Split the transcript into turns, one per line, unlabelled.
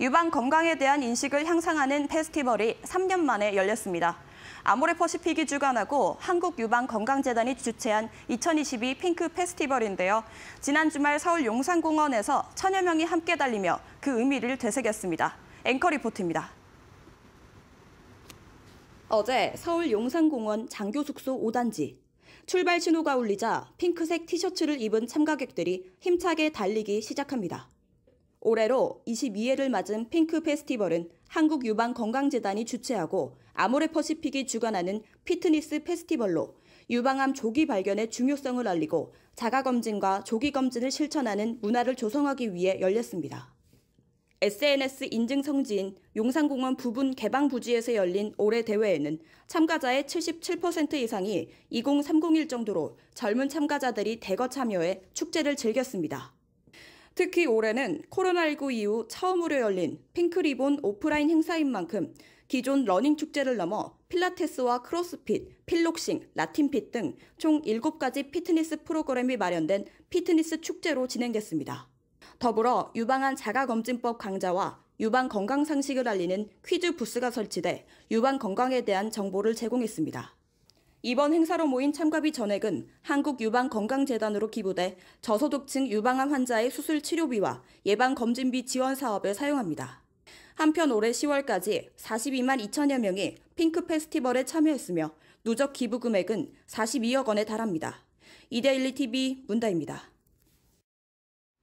유방 건강에 대한 인식을 향상하는 페스티벌이 3년 만에 열렸습니다. 아모레퍼시픽이 주관하고 한국유방건강재단이 주최한 2022 핑크 페스티벌인데요. 지난 주말 서울 용산공원에서 천여 명이 함께 달리며 그 의미를 되새겼습니다. 앵커 리포트입니다. 어제 서울 용산공원 장교숙소 5단지 출발 신호가 울리자 핑크색 티셔츠를 입은 참가객들이 힘차게 달리기 시작합니다. 올해로 22회를 맞은 핑크 페스티벌은 한국유방건강재단이 주최하고 아모레퍼시픽이 주관하는 피트니스 페스티벌로 유방암 조기 발견의 중요성을 알리고 자가검진과 조기검진을 실천하는 문화를 조성하기 위해 열렸습니다. SNS 인증 성지인 용산공원 부분 개방 부지에서 열린 올해 대회에는 참가자의 77% 이상이 2030일 정도로 젊은 참가자들이 대거 참여해 축제를 즐겼습니다. 특히 올해는 코로나19 이후 처음으로 열린 핑크리본 오프라인 행사인 만큼 기존 러닝 축제를 넘어 필라테스와 크로스핏, 필록싱, 라틴핏 등 총 7가지 피트니스 프로그램이 마련된 피트니스 축제로 진행됐습니다. 더불어 유방암 자가검진법 강좌와 유방 건강 상식을 알리는 퀴즈 부스가 설치돼 유방 건강에 대한 정보를 제공했습니다. 이번 행사로 모인 참가비 전액은 한국유방건강재단으로 기부돼 저소득층 유방암 환자의 수술 치료비와 예방검진비 지원 사업에 사용합니다. 한편 올해 10월까지 42만 2천여 명이 핑크 페스티벌에 참여했으며 누적 기부 금액은 42억 원에 달합니다. 이데일리 TV 문다입니다.